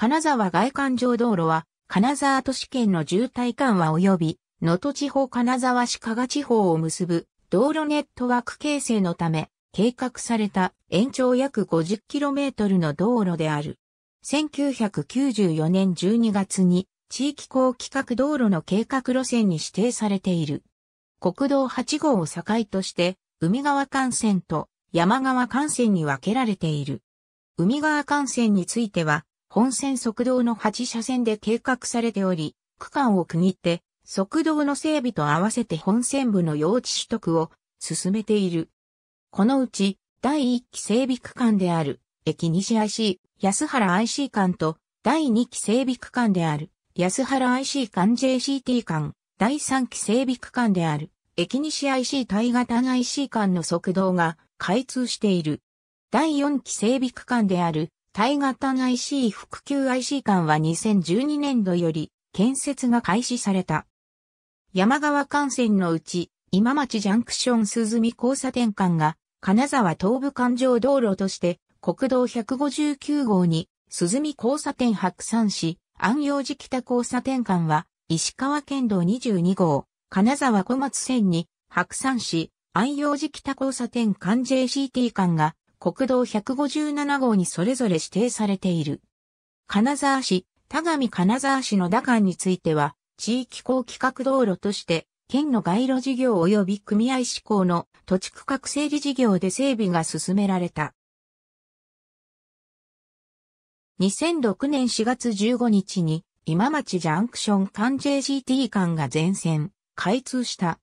金沢外環状道路は、金沢都市圏の渋滞緩和及び、能登地方金沢市加賀地方を結ぶ道路ネットワーク形成のため、計画された延長約 50km の道路である。1994年12月に地域公規格道路の計画路線に指定されている。国道8号を境として、海側幹線と山側幹線に分けられている。海側幹線については、本線速道の8車線で計画されており、区間を区切って、速道の整備と合わせて本線部の用地取得を進めている。このうち、第1期整備区間である、駅西 IC、安原 IC 間と、第2期整備区間である、安原 IC 間 JCT 間、第3期整備区間である、駅西 IC 対型 IC 間の側道が開通している。第4期整備区間である、イ型 IC 復旧 IC 間は2012年度より建設が開始された。山川幹線のうち、今町ジャンクション鈴見交差点間が、金沢東部環状道路として、国道159号に、鈴見交差点白山市、安陽寺北交差点間は、石川県道22号、金沢小松線に、白山市、安陽寺北交差点間 JCT 間が、国道157号にそれぞれ指定されている。金沢市、田上金沢市の打間については、地域公規格道路として、県の街路事業及び組合志向の土地区画整理事業で整備が進められた。2006年4月15日に今町ジャンクション関 JGT 間が全線開通した。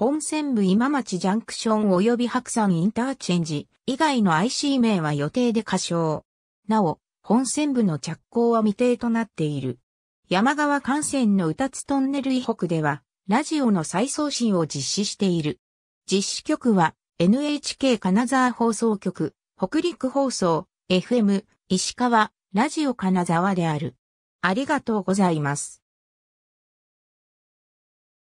本線部今町ジャンクション及び白山インターチェンジ以外の IC 名は予定で過小。なお、本線部の着工は未定となっている。山川幹線の宇達トンネル以北では、ラジオの再送信を実施している。実施局は NHK 金沢放送局、北陸放送、FM、石川、ラジオ金沢である。ありがとうございます。